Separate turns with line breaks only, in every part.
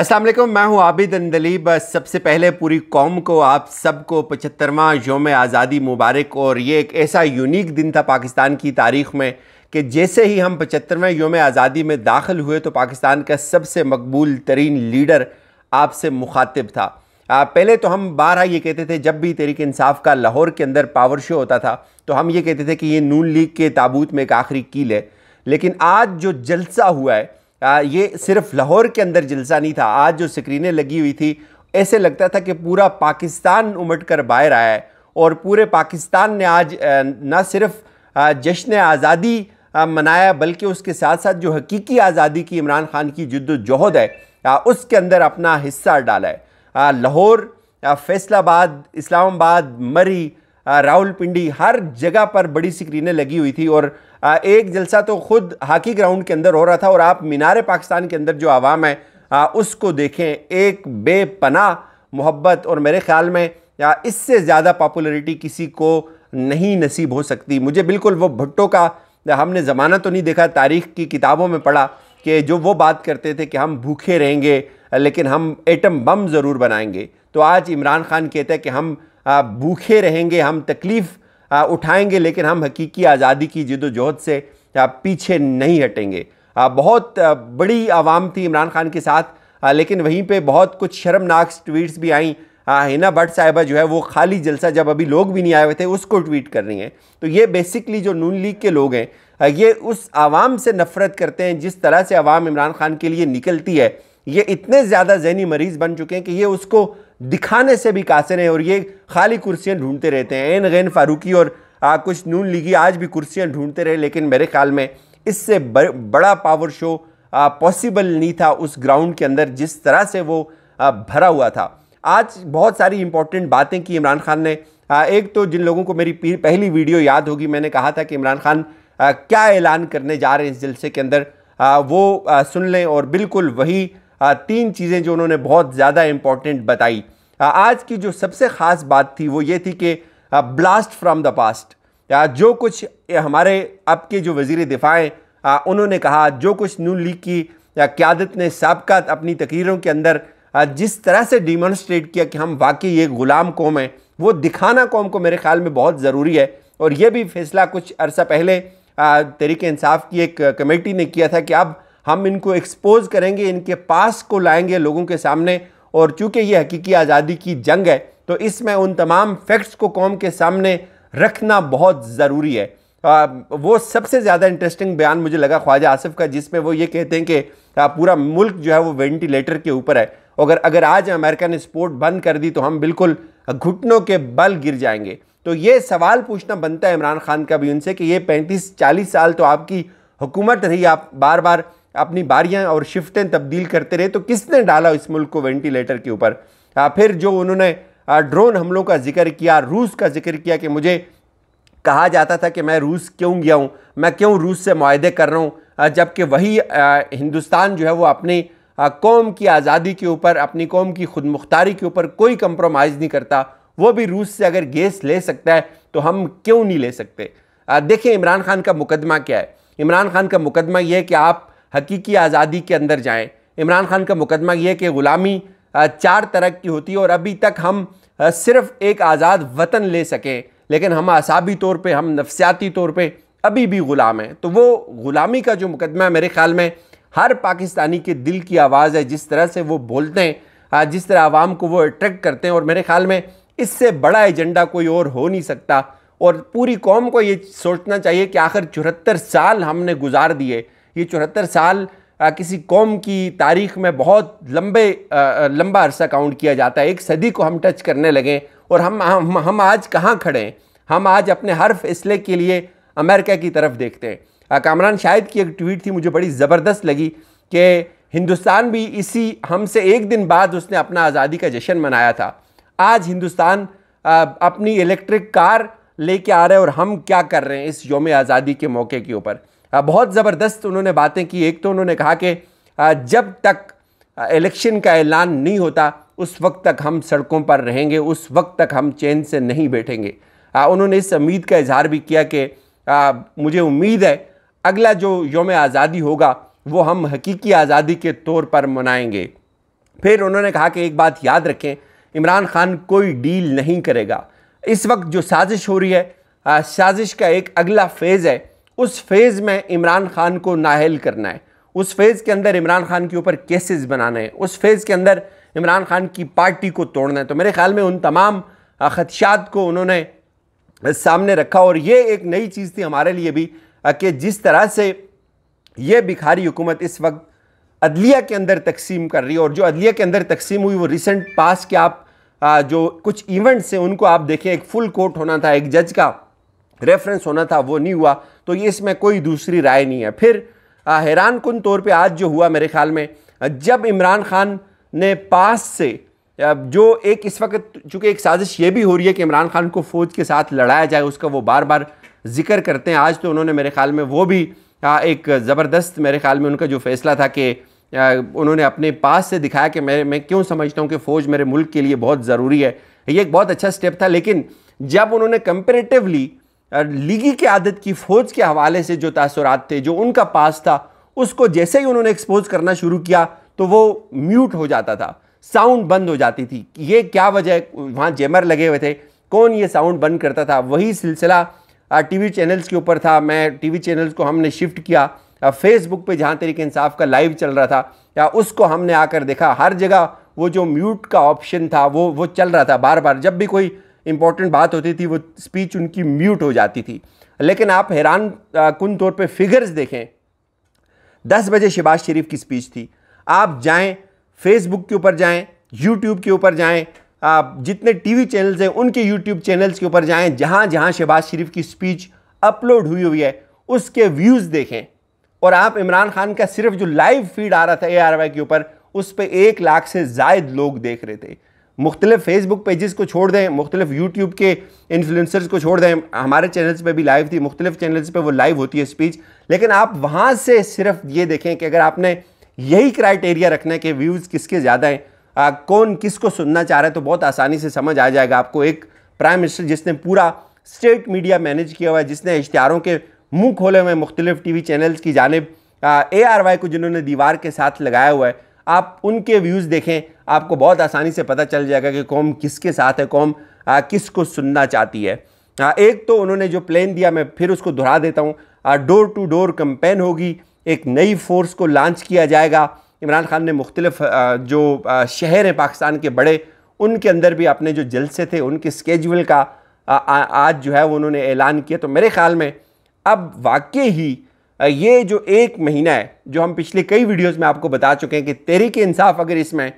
असलम मैं हूँ आबिद अंदलीब सबसे पहले पूरी कौम को आप सबको पचहत्तरवा योम आज़ादी मुबारक और ये एक ऐसा यूनिक दिन था पाकिस्तान की तारीख़ में कि जैसे ही हम पचहत्तरवें योम आज़ादी में दाखिल हुए तो पाकिस्तान का सबसे मकबूल तरीन लीडर आपसे मुखातिब था आ, पहले तो हम बारह ये कहते थे जब भी तरीक इंसाफ का लाहौर के अंदर पावर शो होता था तो हम ये कहते थे कि ये नून लीग के ताबूत में एक आखिरी कील है लेकिन आज जो जलसा हुआ है ये सिर्फ लाहौर के अंदर जलसा नहीं था आज जो स्क्रीनें लगी हुई थी ऐसे लगता था कि पूरा पाकिस्तान उमट कर बाहर आया है और पूरे पाकिस्तान ने आज ना सिर्फ जश्न आज़ादी मनाया बल्कि उसके साथ साथ जो हकीकी आज़ादी की इमरान खान की जद्दोजहद है उसके अंदर अपना हिस्सा डाला है लाहौर फैसलाबाद इस्लामाबाद मरी रावलपिंडी हर जगह पर बड़ी स्क्रीनें लगी हुई थी और एक जलसा तो खुद हॉकी ग्राउंड के अंदर हो रहा था और आप मीनार पाकिस्तान के अंदर जो आवाम है उसको देखें एक बेपना मोहब्बत और मेरे ख्याल में इससे ज़्यादा पॉपुलरिटी किसी को नहीं नसीब हो सकती मुझे बिल्कुल वो भुट्टो का हमने ज़माना तो नहीं देखा तारीख़ की किताबों में पढ़ा कि जो वो बात करते थे कि हम भूखे रहेंगे लेकिन हम एटम बम ज़रूर बनाएंगे तो आज इमरान खान कहते हैं कि हम भूखे रहेंगे हम तकलीफ़ उठाएंगे लेकिन हम हकीकी आज़ादी की जदोजहद से पीछे नहीं हटेंगे बहुत बड़ी आवाम थी इमरान खान के साथ लेकिन वहीं पे बहुत कुछ शर्मनाक ट्वीट्स भी आई हिना भट्ट साहिबा जो है वो खाली जलसा जब अभी लोग भी नहीं आए हुए थे उसको ट्वीट कर रही हैं तो ये बेसिकली जो नून लीग के लोग हैं ये उस आवाम से नफ़रत करते हैं जिस तरह से आवाम इमरान खान के लिए निकलती है ये इतने ज़्यादा जहनी मरीज़ बन चुके हैं कि ये उसको दिखाने से भी कासर हैं और ये खाली कुर्सियाँ ढूंढते रहते हैं एन गैन फारूकी और आ, कुछ नून लीगी आज भी कुर्सियाँ ढूंढते रहे लेकिन मेरे ख्याल में इससे बड़ा पावर शो पॉसिबल नहीं था उस ग्राउंड के अंदर जिस तरह से वो आ, भरा हुआ था आज बहुत सारी इंपॉर्टेंट बातें की इमरान खान ने आ, एक तो जिन लोगों को मेरी पहली वीडियो याद होगी मैंने कहा था कि इमरान खान क्या ऐलान करने जा रहे हैं इस जलसे के अंदर वो सुन लें और बिल्कुल वही तीन चीज़ें जो उन्होंने बहुत ज़्यादा इम्पॉर्टेंट बताई आज की जो सबसे ख़ास बात थी वो ये थी कि ब्लास्ट फ्रॉम द पास्ट जो कुछ हमारे अब के जो वजीर दिफा उन्होंने कहा जो कुछ नू लीग की क्यादत ने सबका अपनी तकरीरों के अंदर जिस तरह से डिमॉन्स्ट्रेट किया कि हम वाकई ये ग़ुलाम कौम है वो दिखाना कौम को मेरे ख्याल में बहुत ज़रूरी है और ये भी फैसला कुछ अरसा पहले तरीके इंसाफ की एक कमेटी ने किया था कि अब हम इनको एक्सपोज करेंगे इनके पास को लाएंगे लोगों के सामने और चूँकि ये हकीकी आज़ादी की जंग है तो इसमें उन तमाम फैक्ट्स को कौम के सामने रखना बहुत ज़रूरी है आ, वो सबसे ज़्यादा इंटरेस्टिंग बयान मुझे लगा ख्वाजा आसिफ का जिसमें वो ये कहते हैं कि पूरा मुल्क जो है वो वेंटिलेटर के ऊपर है अगर अगर आज अमेरिका ने स्पोर्ट बंद कर दी तो हम बिल्कुल घुटनों के बल गिर जाएंगे तो ये सवाल पूछना बनता है इमरान खान का भी उनसे कि ये पैंतीस चालीस साल तो आपकी हुकूमत रही आप बार बार अपनी बारियां और शिफ्टें तब्दील करते रहे तो किसने डाला इस मुल्क को वेंटिलेटर के ऊपर फिर जो उन्होंने ड्रोन हमलों का जिक्र किया रूस का जिक्र किया कि मुझे कहा जाता था कि मैं रूस क्यों गया हूँ मैं क्यों रूस से माहदे कर रहा हूँ जबकि वही हिंदुस्तान जो है वो अपनी कौम की आज़ादी के ऊपर अपनी कौम की खुद मुख्तारी के ऊपर कोई कंप्रोमाइज़ नहीं करता वो भी रूस से अगर गैस ले सकता है तो हम क्यों नहीं ले सकते देखें इमरान खान का मुकदमा क्या है इमरान खान का मुकदमा यह है कि आप हकीकी आज़ादी के अंदर जाएं इमरान खान का मुकदमा यह है कि ग़ुलामी चार तरह की होती है और अभी तक हम सिर्फ एक आज़ाद वतन ले सकें लेकिन हम आसाबी तौर पे हम नफसियाती तौर पे अभी भी ग़ुलाम हैं तो वो ग़ुलामी का जो मुकदमा है मेरे ख्याल में हर पाकिस्तानी के दिल की आवाज़ है जिस तरह से वो बोलते हैं जिस तरह आवाम को वो अट्रैक्ट करते हैं और मेरे ख्याल में इससे बड़ा एजेंडा कोई और हो नहीं सकता और पूरी कौम को ये सोचना चाहिए कि आखिर चौहत्तर साल हमने गुजार दिए ये चौहत्तर साल आ, किसी कौम की तारीख में बहुत लंबे आ, लंबा अरसा काउंट किया जाता है एक सदी को हम टच करने लगे और हम हम, हम आज कहाँ खड़े हैं हम आज अपने हर फैसले के लिए अमेरिका की तरफ देखते हैं कामरान शाहिद की एक ट्वीट थी मुझे बड़ी ज़बरदस्त लगी कि हिंदुस्तान भी इसी हमसे एक दिन बाद उसने अपना आज़ादी का जश्न मनाया था आज हिंदुस्तान अपनी इलेक्ट्रिक कार लेके आ रहे हैं और हम क्या कर रहे हैं इस योम आज़ादी के मौके के ऊपर बहुत ज़बरदस्त उन्होंने बातें की एक तो उन्होंने कहा कि जब तक इलेक्शन का ऐलान नहीं होता उस वक्त तक हम सड़कों पर रहेंगे उस वक्त तक हम चैन से नहीं बैठेंगे उन्होंने इस उम्मीद का इजहार भी किया कि मुझे उम्मीद है अगला जो योम आज़ादी होगा वो हम हकीकी आज़ादी के तौर पर मनाएंगे फिर उन्होंने कहा कि एक बात याद रखें इमरान खान कोई डील नहीं करेगा इस वक्त जो साजिश हो रही है साजिश का एक अगला फेज़ है उस फेज़ में इमरान खान को नाहल करना है उस फेज़ के अंदर इमरान खान के ऊपर केसेस बनाने हैं उस फेज़ के अंदर इमरान खान की पार्टी को तोड़ना है तो मेरे ख्याल में उन तमाम खदशात को उन्होंने सामने रखा और ये एक नई चीज़ थी हमारे लिए भी कि जिस तरह से ये भिखारी हुकूमत इस वक्त अदलिया के अंदर तकसीम कर रही है और जो अदलिया के अंदर तकसीम हुई वो रिसेंट पास के आप जो कुछ इवेंट्स हैं उनको आप देखें एक फुल कोर्ट होना था एक जज का रेफरेंस होना था वो नहीं हुआ तो ये इसमें कोई दूसरी राय नहीं है फिर हैरान कन तौर पर आज जो हुआ मेरे ख्याल में जब इमरान खान ने पास से जो एक इस वक्त चूँकि एक साजिश ये भी हो रही है कि इमरान खान को फ़ौज के साथ लड़ाया जाए उसका वो बार बार जिक्र करते हैं आज तो उन्होंने मेरे ख्याल में वो भी एक ज़बरदस्त मेरे ख्याल में उनका जो फैसला था कि उन्होंने अपने पास से दिखाया कि मैं मैं क्यों समझता हूँ कि फ़ौज मेरे मुल्क के लिए बहुत ज़रूरी है ये एक बहुत अच्छा स्टेप था लेकिन जब उन्होंने कंपेरेटिवली लीगी की आदत की फ़ौज के हवाले से जो तासरात थे जो उनका पास था उसको जैसे ही उन्होंने एक्सपोज करना शुरू किया तो वो म्यूट हो जाता था साउंड बंद हो जाती थी ये क्या वजह वहाँ जेमर लगे हुए थे कौन ये साउंड बंद करता था वही सिलसिला टीवी चैनल्स के ऊपर था मैं टीवी चैनल्स को हमने शिफ्ट किया फेसबुक पे जहाँ तरीके इंसाफ का लाइव चल रहा था या उसको हमने आकर देखा हर जगह वो जो म्यूट का ऑप्शन था वो वो चल रहा था बार बार जब भी कोई इंपॉर्टेंट बात होती थी वो स्पीच उनकी म्यूट हो जाती थी लेकिन आप हैरान कन तौर पे फिगर्स देखें दस बजे शहबाज शरीफ की स्पीच थी आप जाएं फेसबुक के ऊपर जाएं यूट्यूब के ऊपर जाएं आप जितने टीवी चैनल्स हैं उनके यूट्यूब चैनल्स के ऊपर जाएं जहाँ जहाँ शहबाज शरीफ की स्पीच अपलोड हुई हुई है उसके व्यूज़ देखें और आप इमरान खान का सिर्फ जो लाइव फीड आ रहा था ए के ऊपर उस पर एक लाख से जायद लोग देख रहे थे मुख्तलिफ फेसबुक पेजेस को छोड़ दें मुख्तलिफ यूट्यूब के इन्फ्लुएंसर्स को छोड़ दें हमारे चैनल्स पे भी लाइव थी मुख्तलिफ चैनल्स पे वो लाइव होती है स्पीच लेकिन आप वहाँ से सिर्फ ये देखें कि अगर आपने यही क्राइटेरिया रखना है कि व्यूज़ किसके ज़्यादा हैं आ, कौन किसको सुनना चाह रहे हैं तो बहुत आसानी से समझ आ जाएगा आपको एक प्राइम मिनिस्टर जिसने पूरा स्टेट मीडिया मैनेज किया हुआ है जिसने इश्तारों के मुँह खोले हुए मुख्तलिफ टी वी चैनल्स की जानब ए आर वाई को जिन्होंने दीवार के साथ लगाया हुआ है आप उनके व्यूज़ देखें आपको बहुत आसानी से पता चल जाएगा कि कौम किसके साथ है कौम किस को सुनना चाहती है आ, एक तो उन्होंने जो प्लान दिया मैं फिर उसको दोहरा देता हूँ डोर टू डोर कंपेन होगी एक नई फोर्स को लॉन्च किया जाएगा इमरान खान ने मुख्तलिफ जो शहर हैं पाकिस्तान के बड़े उनके अंदर भी अपने जो जलसे थे उनके स्केजुअल का आ, आ, आज जो है वो उन्होंने ऐलान किया तो मेरे ख्याल में अब वाकई ही ये जो एक महीना है जो हम पिछले कई वीडियोस में आपको बता चुके हैं कि के इंसाफ अगर इसमें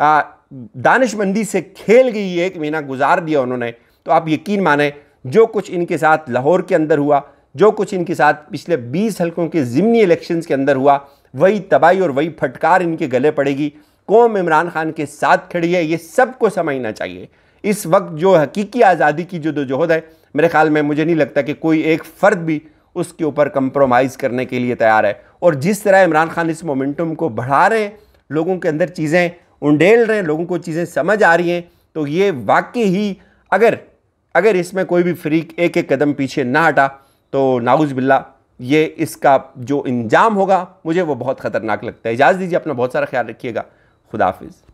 दानिशमंदी से खेल गई एक महीना गुजार दिया उन्होंने तो आप यकीन माने जो कुछ इनके साथ लाहौर के अंदर हुआ जो कुछ इनके साथ पिछले 20 हलकों के ज़िमनी इलेक्शंस के अंदर हुआ वही तबाही और वही फटकार इनके गले पड़ेगी कौम इमरान खान के साथ खड़ी है ये सबको समझना चाहिए इस वक्त जो हकीकी आज़ादी की जो जदोजहद है मेरे ख्याल में मुझे नहीं लगता कि कोई एक फ़र्द भी उसके ऊपर कंप्रोमाइज़ करने के लिए तैयार है और जिस तरह इमरान खान इस मोमेंटम को बढ़ा रहे हैं लोगों के अंदर चीज़ें उंडेल रहे हैं लोगों को चीज़ें समझ आ रही हैं तो ये वाकई ही अगर अगर इसमें कोई भी फ्रीक एक एक कदम पीछे ना हटा तो नागुज बिल्ला ये इसका जो इंजाम होगा मुझे वो बहुत ख़तरनाक लगता है इजाज़ दीजिए अपना बहुत सारा ख्याल रखिएगा खुदाफिज़